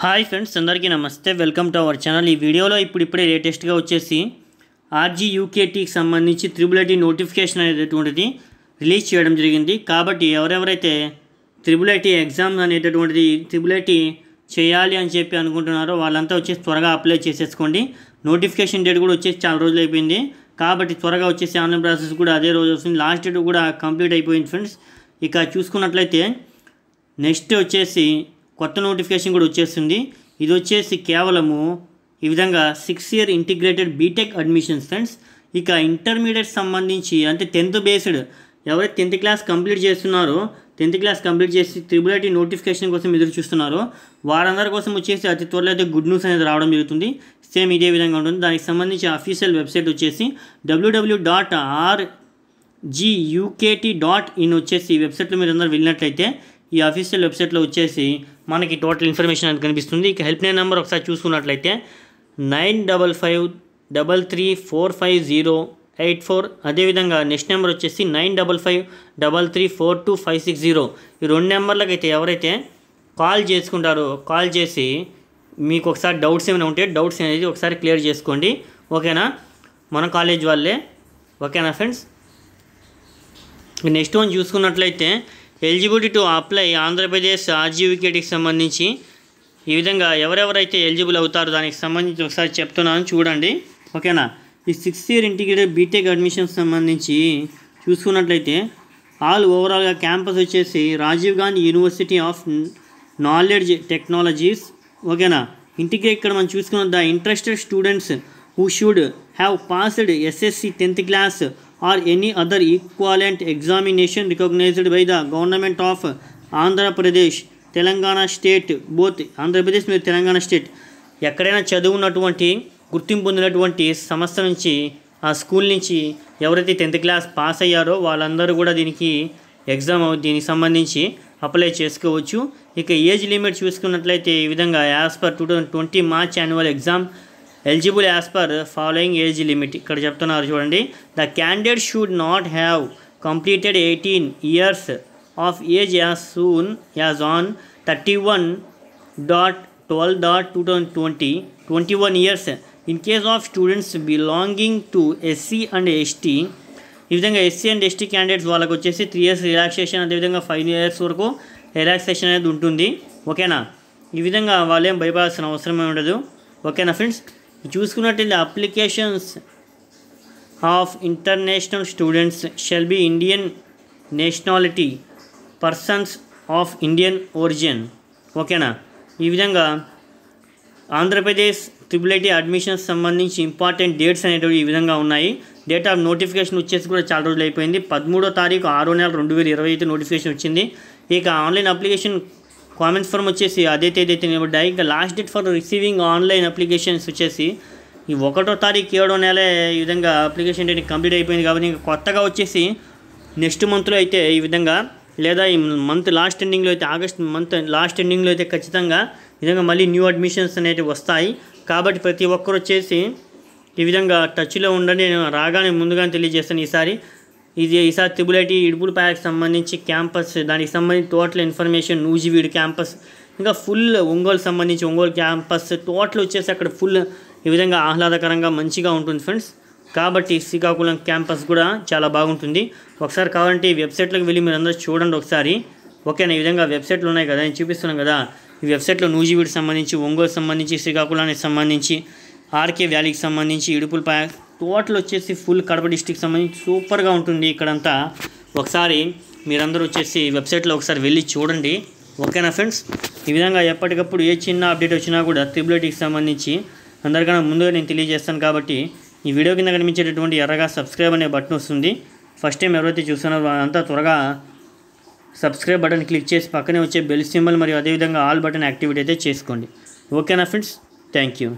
hi friends అందరికీ నమస్తే welcome to our channel ఈ వీడియోలో ఇప్పుడు ఇప్పుడే లేటెస్ట్గా వచ్చేసి ఆర్జీ యూకేటీకి సంబంధించి త్రిబుల్ ఐటీ నోటిఫికేషన్ అనేటటువంటిది రిలీజ్ చేయడం జరిగింది కాబట్టి ఎవరెవరైతే త్రిబుల్ ఐటీ ఎగ్జామ్స్ అనేటటువంటిది త్రిబుల్ ఐటీ చేయాలి అని చెప్పి అనుకుంటున్నారో వాళ్ళంతా వచ్చేసి త్వరగా అప్లై చేసేసుకోండి నోటిఫికేషన్ డేట్ కూడా వచ్చేసి చాలా రోజులు అయిపోయింది కాబట్టి త్వరగా వచ్చేసి ఆన్లైన్ ప్రాసెస్ కూడా అదే రోజు వస్తుంది లాస్ట్ డేట్ కూడా కంప్లీట్ అయిపోయింది ఫ్రెండ్స్ ఇక చూసుకున్నట్లయితే నెక్స్ట్ వచ్చేసి కొత్త నోటిఫికేషన్ కూడా వచ్చేస్తుంది ఇది వచ్చేసి కేవలము ఈ విధంగా six year integrated BTech admissions friends ఇక ఇంటర్మీడియట్ సంబంధించి అంటే టెన్త్ బేస్డ్ ఎవరైతే టెన్త్ క్లాస్ కంప్లీట్ చేస్తున్నారో టెన్త్ క్లాస్ కంప్లీట్ చేసి త్రిబుల్ ఐటీ నోటిఫికేషన్ కోసం ఎదురు చూస్తున్నారో వారందరి కోసం వచ్చేసి అతి త్వరలో అయితే గుడ్ న్యూస్ అనేది రావడం జరుగుతుంది సేమ్ ఇదే విధంగా ఉంటుంది దానికి సంబంధించి అఫీషియల్ వెబ్సైట్ వచ్చేసి WW dot R dot in వచ్చేసి ఈ వెబ్సైట్లో మీరు అందరూ వెళ్ళినట్లయితే ఈ అఫీషియల్ వెబ్సైట్లో వచ్చేసి మనకి టోటల్ ఇన్ఫర్మేషన్ అనేది కనిపిస్తుంది ఇక హెల్ప్ లైన్ నెంబర్ ఒకసారి చూసుకున్నట్లయితే nine double five double three four five zero eight four అదేవిధంగా నెక్స్ట్ నెంబర్ వచ్చేసి nine double five double three four two five six zero ఈ రెండు నెంబర్లకు అయితే ఎవరైతే కాల్ చేసుకుంటారో కాల్ చేసి మీకు ఒకసారి డౌట్స్ ఏమైనా ఉంటే డౌట్స్ అనేది ఒకసారి క్లియర్ చేసుకోండి ఓకేనా మన కాలేజ్ వాళ్ళే ఓకేనా ఫ్రెండ్స్ నెక్స్ట్ వన్ చూసుకున్నట్లయితే ఎలిజిబిలిటీ టు అప్లై ఆంధ్రప్రదేశ్ ఆర్జీవికేటీకి సంబంధించి ఈ విధంగా ఎవరెవరైతే ఎలిజిబుల్ అవుతారో దానికి సంబంధించి ఒకసారి చెప్తున్నాను చూడండి ఓకేనా ఈ sixth year integrated BTech admissions సంబంధించి చూసుకున్నట్లయితే ఆల్ ఓవరాల్గా క్యాంపస్ వచ్చేసి Rajiv Gandhi university of knowledge technologies ఓకేనా ఇంటిగ్రేట్ ఇక్కడ మనం చూసుకున్న the interested students who should have passed SSC 10th class or any other equivalent examination recognized by the government of Andhra Pradesh, Telangana state, both Andhra Pradesh Telangana state ఎక్కడైనా చదువున్నటువంటి గుర్తింపు పొందినటువంటి సంస్థ నుంచి ఆ స్కూల్ నుంచి ఎవరైతే టెన్త్ క్లాస్ పాస్ అయ్యారో వాళ్ళందరూ కూడా దీనికి ఎగ్జామ్ దీనికి సంబంధించి అప్లై చేసుకోవచ్చు ఇక ఏజ్ లిమిట్ చూసుకున్నట్లయితే ఈ విధంగా as per two thousand twenty March annual exam eligible as per following age limit ఇక్కడ చెప్తున్నారు చూడండి the candidate should not have completed eighteen years of age as soon as on thirty one dot twelve dot two thousand twenty twenty one years in case of students belonging to SC and ST ఈ విధంగా SC and ST candidates వాళ్ళకి వచ్చేసి three years relaxation అదేవిధంగా five years వరకు relaxation అనేది ఉంటుంది ఓకేనా ఈ విధంగా వాళ్ళేం భయపడాల్సిన అవసరమే ఉండదు ఓకేనా ఫ్రెండ్స్ చూసుకున్నట్టయితే applications of international students shall be Indian nationality persons of Indian origin ఓకేనా ఈ విధంగా ఆంధ్రప్రదేశ్ ట్రిపుల్ ఐటీ అడ్మిషన్స్ సంబంధించి ఇంపార్టెంట్ డేట్స్ అనేటివి ఈ విధంగా ఉన్నాయి డేట్ ఆఫ్ నోటిఫికేషన్ వచ్చేసి కూడా చాలా రోజులు అయిపోయింది పదమూడో తారీఖు ఆరో నెల రెండు వేల ఇరవై అయితే నోటిఫికేషన్ వచ్చింది ఇక ఆన్లైన్ అప్లికేషన్ కామెంట్స్ ఫార్మ్ వచ్చేసి అదైతే ఏదైతే అయితే నిలబడ్డాయి ఇంకా last date for receiving online applications వచ్చేసి ఈ ఒకటో తారీఖు ఏడో నెల ఈ విధంగా అప్లికేషన్ డేట్ కంప్లీట్ అయిపోయింది కాబట్టి ఇంకా కొత్తగా వచ్చేసి నెక్స్ట్ మంత్లో అయితే ఈ విధంగా లేదా ఈ మంత్ లాస్ట్ ఎండింగ్లో అయితే ఆగస్ట్ మంత్ లాస్ట్ ఎండింగ్లో అయితే ఖచ్చితంగా విధంగా మళ్ళీ న్యూ అడ్మిషన్స్ అనేవి వస్తాయి కాబట్టి ప్రతి ఒక్కరు వచ్చేసి ఈ విధంగా టచ్లో ఉండని నేను రాగానే ముందుగానే తెలియజేస్తాను ఈసారి ఇది ఈసారి త్రిబుల్ ఐటీ ఇడుపులపాయకు సంబంధించి క్యాంపస్ దానికి సంబంధించి టోటల్ ఇన్ఫర్మేషన్ నూజివీడు క్యాంపస్ ఇంకా ఫుల్ ఒంగోలు సంబంధించి ఒంగోలు క్యాంపస్ టోటల్ వచ్చేసి అక్కడ ఫుల్ ఈ విధంగా ఆహ్లాదకరంగా మంచిగా ఉంటుంది ఫ్రెండ్స్ కాబట్టి శ్రీకాకుళం క్యాంపస్ కూడా చాలా బాగుంటుంది ఒకసారి కావాలంటే ఈ వెబ్సైట్లోకి వెళ్ళి మీరు అందరూ చూడండి ఒకసారి ఓకేనా ఈ విధంగా వెబ్సైట్లు ఉన్నాయి కదా నేను చూపిస్తున్నాను కదా ఈ వెబ్సైట్లో నూజివీడికి సంబంధించి ఒంగోలు సంబంధించి శ్రీకాకుళానికి సంబంధించి ఆర్కే వ్యాలీకి సంబంధించి ఇడుపులపాయ టోటల్ వచ్చేసి ఫుల్ కడప డిస్టిక్ సంబంధించి సూపర్గా ఉంటుంది ఇక్కడంతా ఒకసారి మీరందరూ వచ్చేసి వెబ్సైట్లో ఒకసారి వెళ్ళి చూడండి ఓకేనా ఫ్రెండ్స్ ఈ విధంగా ఎప్పటికప్పుడు ఏ చిన్న అప్డేట్ వచ్చినా కూడా త్రిబులెటీకి సంబంధించి అందరికన్నా ముందుగా నేను తెలియజేస్తాను కాబట్టి ఈ వీడియో కింద కనిపించేటటువంటి ఎర్రగా సబ్స్క్రైబ్ అనే బటన్ వస్తుంది ఫస్ట్ టైం ఎవరైతే చూస్తున్నారో అంతా త్వరగా సబ్స్క్రైబ్ బటన్ క్లిక్ చేసి పక్కనే వచ్చే బెల్ సింబల్ మరియు అదేవిధంగా ఆల్ బటన్ యాక్టివేట్ అయితే చేసుకోండి ఓకేనా ఫ్రెండ్స్ థ్యాంక్ యూ